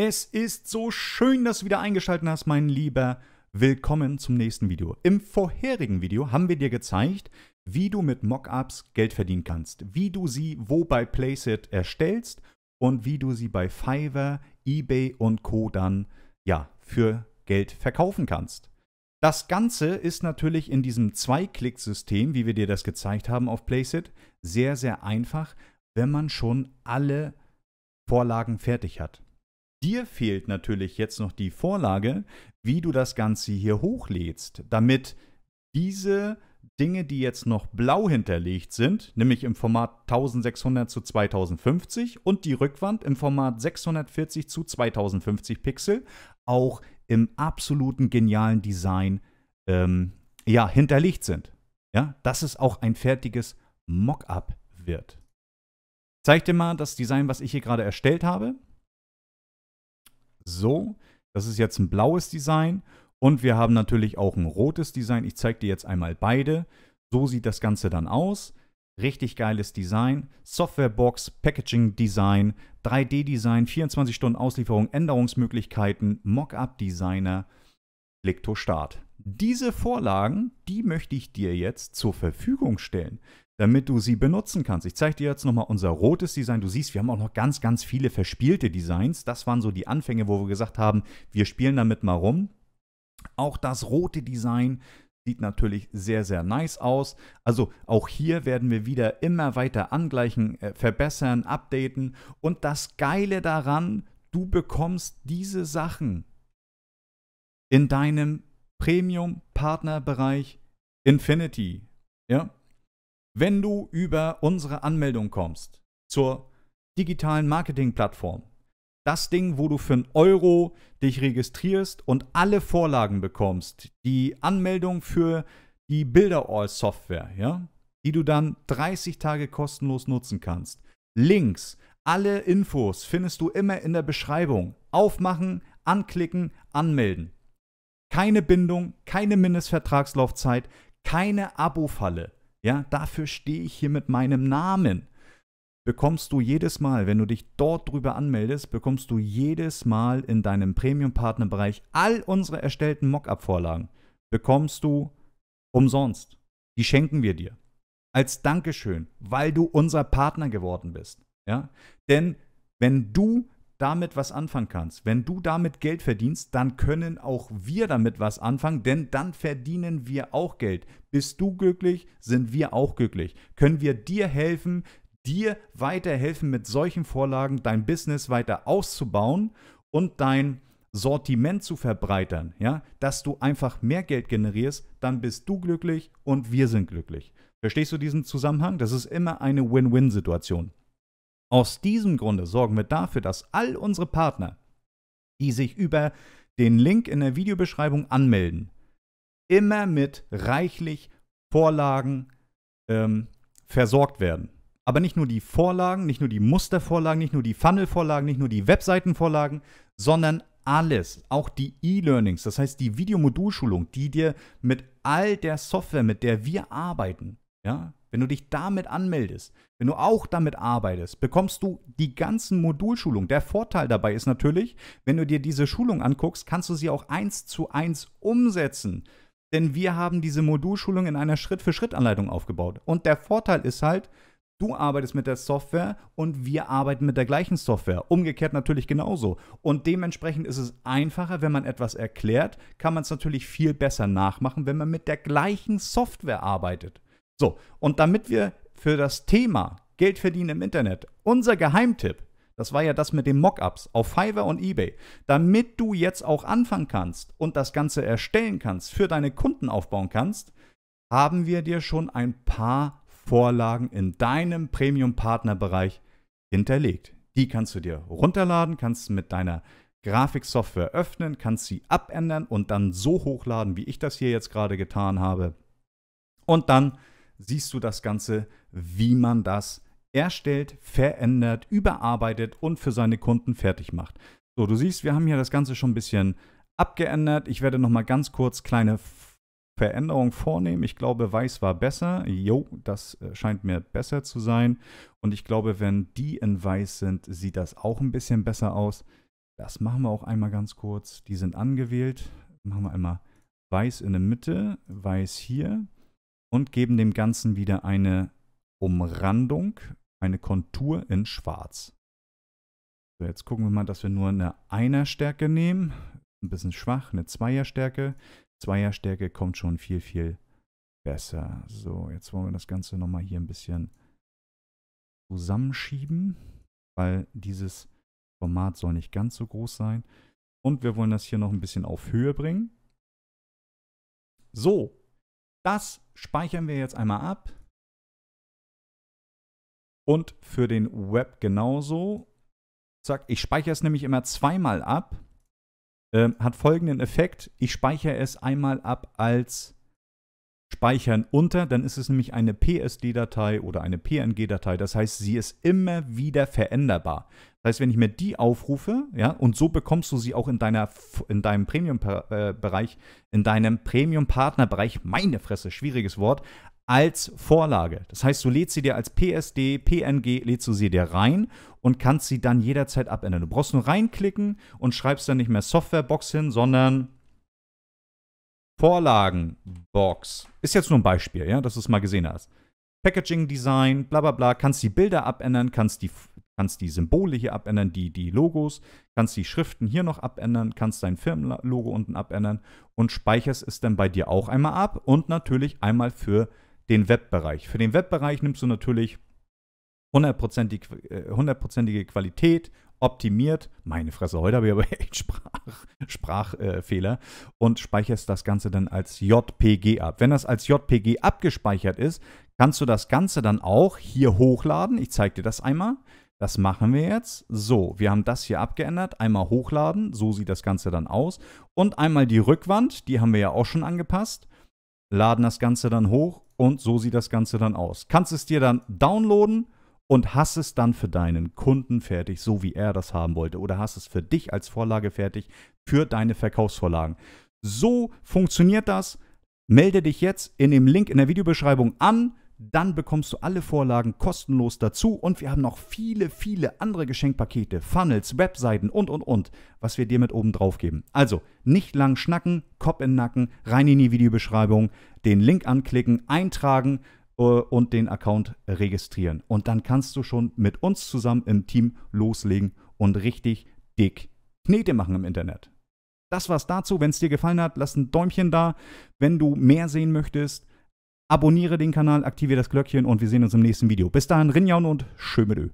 Es ist so schön, dass du wieder eingeschaltet hast, mein Lieber. Willkommen zum nächsten Video. Im vorherigen Video haben wir dir gezeigt, wie du mit Mockups Geld verdienen kannst, wie du sie wo bei Placeit erstellst und wie du sie bei Fiverr, eBay und Co. dann ja für Geld verkaufen kannst. Das Ganze ist natürlich in diesem Zwei-Klick-System, wie wir dir das gezeigt haben auf Placeit, sehr, sehr einfach, wenn man schon alle Vorlagen fertig hat. Dir fehlt natürlich jetzt noch die Vorlage, wie du das Ganze hier hochlädst, damit diese Dinge, die jetzt noch blau hinterlegt sind, nämlich im Format 1600 zu 2050 und die Rückwand im Format 640 zu 2050 Pixel, auch im absoluten genialen Design ähm, ja, hinterlegt sind. Ja, dass es auch ein fertiges Mockup wird. Ich zeig dir mal das Design, was ich hier gerade erstellt habe so. Das ist jetzt ein blaues Design und wir haben natürlich auch ein rotes Design. Ich zeige dir jetzt einmal beide. So sieht das Ganze dann aus. Richtig geiles Design, Softwarebox, Packaging Design, 3D Design, 24 Stunden Auslieferung, Änderungsmöglichkeiten, Mockup Designer, Klickt to Start. Diese Vorlagen, die möchte ich dir jetzt zur Verfügung stellen damit du sie benutzen kannst. Ich zeige dir jetzt nochmal unser rotes Design. Du siehst, wir haben auch noch ganz, ganz viele verspielte Designs. Das waren so die Anfänge, wo wir gesagt haben, wir spielen damit mal rum. Auch das rote Design sieht natürlich sehr, sehr nice aus. Also auch hier werden wir wieder immer weiter angleichen, äh, verbessern, updaten. Und das Geile daran, du bekommst diese Sachen in deinem Premium-Partnerbereich Infinity. Ja, wenn du über unsere Anmeldung kommst zur digitalen Marketingplattform, das Ding, wo du für einen Euro dich registrierst und alle Vorlagen bekommst, die Anmeldung für die Bilderall-Software, ja, die du dann 30 Tage kostenlos nutzen kannst. Links, alle Infos findest du immer in der Beschreibung. Aufmachen, anklicken, anmelden. Keine Bindung, keine Mindestvertragslaufzeit, keine Abo-Falle. Ja, dafür stehe ich hier mit meinem Namen. Bekommst du jedes Mal, wenn du dich dort drüber anmeldest, bekommst du jedes Mal in deinem Premium-Partner-Bereich all unsere erstellten Mockup-Vorlagen. Bekommst du umsonst. Die schenken wir dir. Als Dankeschön, weil du unser Partner geworden bist. Ja? Denn wenn du damit was anfangen kannst, wenn du damit Geld verdienst, dann können auch wir damit was anfangen, denn dann verdienen wir auch Geld. Bist du glücklich, sind wir auch glücklich. Können wir dir helfen, dir weiterhelfen mit solchen Vorlagen, dein Business weiter auszubauen und dein Sortiment zu verbreitern, ja, dass du einfach mehr Geld generierst, dann bist du glücklich und wir sind glücklich. Verstehst du diesen Zusammenhang? Das ist immer eine Win-Win-Situation. Aus diesem Grunde sorgen wir dafür, dass all unsere Partner, die sich über den Link in der Videobeschreibung anmelden, immer mit reichlich Vorlagen ähm, versorgt werden. Aber nicht nur die Vorlagen, nicht nur die Mustervorlagen, nicht nur die Funnelvorlagen, nicht nur die Webseitenvorlagen, sondern alles, auch die E-Learnings, das heißt die Videomodulschulung, die dir mit all der Software, mit der wir arbeiten, ja, wenn du dich damit anmeldest, wenn du auch damit arbeitest, bekommst du die ganzen Modulschulungen. Der Vorteil dabei ist natürlich, wenn du dir diese Schulung anguckst, kannst du sie auch eins zu eins umsetzen. Denn wir haben diese Modulschulung in einer Schritt-für-Schritt-Anleitung aufgebaut. Und der Vorteil ist halt, Du arbeitest mit der Software und wir arbeiten mit der gleichen Software. Umgekehrt natürlich genauso. Und dementsprechend ist es einfacher, wenn man etwas erklärt, kann man es natürlich viel besser nachmachen, wenn man mit der gleichen Software arbeitet. So, und damit wir für das Thema Geld verdienen im Internet, unser Geheimtipp, das war ja das mit den Mockups auf Fiverr und eBay, damit du jetzt auch anfangen kannst und das Ganze erstellen kannst, für deine Kunden aufbauen kannst, haben wir dir schon ein paar Vorlagen in deinem Premium-Partnerbereich hinterlegt. Die kannst du dir runterladen, kannst mit deiner Grafiksoftware öffnen, kannst sie abändern und dann so hochladen, wie ich das hier jetzt gerade getan habe. Und dann siehst du das Ganze, wie man das erstellt, verändert, überarbeitet und für seine Kunden fertig macht. So, du siehst, wir haben hier das Ganze schon ein bisschen abgeändert. Ich werde nochmal ganz kurz kleine Veränderungen vornehmen. Ich glaube, weiß war besser. Jo, das äh, scheint mir besser zu sein. Und ich glaube, wenn die in weiß sind, sieht das auch ein bisschen besser aus. Das machen wir auch einmal ganz kurz. Die sind angewählt. Machen wir einmal weiß in der Mitte, weiß hier und geben dem Ganzen wieder eine Umrandung, eine Kontur in Schwarz. So, jetzt gucken wir mal, dass wir nur eine Einerstärke nehmen. Ein bisschen schwach, eine Zweierstärke. Zweierstärke kommt schon viel, viel besser. So, jetzt wollen wir das Ganze nochmal hier ein bisschen zusammenschieben, weil dieses Format soll nicht ganz so groß sein. Und wir wollen das hier noch ein bisschen auf Höhe bringen. So, das speichern wir jetzt einmal ab. Und für den Web genauso. Zack, ich speichere es nämlich immer zweimal ab. Ähm, hat folgenden Effekt. Ich speichere es einmal ab als Speichern unter, dann ist es nämlich eine PSD-Datei oder eine PNG-Datei. Das heißt, sie ist immer wieder veränderbar. Das heißt, wenn ich mir die aufrufe, ja, und so bekommst du sie auch in deiner in deinem Premium-Bereich, äh, in deinem Premium-Partner-Bereich, meine Fresse, schwieriges Wort, als Vorlage. Das heißt, du lädst sie dir als PSD, PNG, lädst du sie dir rein und kannst sie dann jederzeit abändern. Du brauchst nur reinklicken und schreibst dann nicht mehr Softwarebox hin, sondern Vorlagenbox. Ist jetzt nur ein Beispiel, ja, dass du es mal gesehen hast. Packaging Design, bla bla bla, kannst die Bilder abändern, kannst die, kannst die Symbole hier abändern, die, die Logos, kannst die Schriften hier noch abändern, kannst dein Firmenlogo unten abändern und speicherst es dann bei dir auch einmal ab und natürlich einmal für den Webbereich. Für den Webbereich nimmst du natürlich 100%ige äh, Qualität, optimiert. Meine Fresse, heute habe ich aber echt Spaß. Sprachfehler äh, und speicherst das Ganze dann als JPG ab. Wenn das als JPG abgespeichert ist, kannst du das Ganze dann auch hier hochladen. Ich zeige dir das einmal. Das machen wir jetzt. So, wir haben das hier abgeändert. Einmal hochladen, so sieht das Ganze dann aus. Und einmal die Rückwand, die haben wir ja auch schon angepasst. Laden das Ganze dann hoch und so sieht das Ganze dann aus. Kannst es dir dann downloaden und hast es dann für deinen Kunden fertig, so wie er das haben wollte, oder hast es für dich als Vorlage fertig, für deine Verkaufsvorlagen. So funktioniert das. Melde dich jetzt in dem Link in der Videobeschreibung an. Dann bekommst du alle Vorlagen kostenlos dazu und wir haben noch viele, viele andere Geschenkpakete, Funnels, Webseiten und, und, und, was wir dir mit oben drauf geben. Also nicht lang schnacken, Kopf in den Nacken, rein in die Videobeschreibung, den Link anklicken, eintragen äh, und den Account registrieren. Und dann kannst du schon mit uns zusammen im Team loslegen und richtig dick Knete machen im Internet. Das war's dazu. Wenn es dir gefallen hat, lass ein Däumchen da. Wenn du mehr sehen möchtest, abonniere den Kanal, aktiviere das Glöckchen und wir sehen uns im nächsten Video. Bis dahin, Rinjaun und schön mit Ö.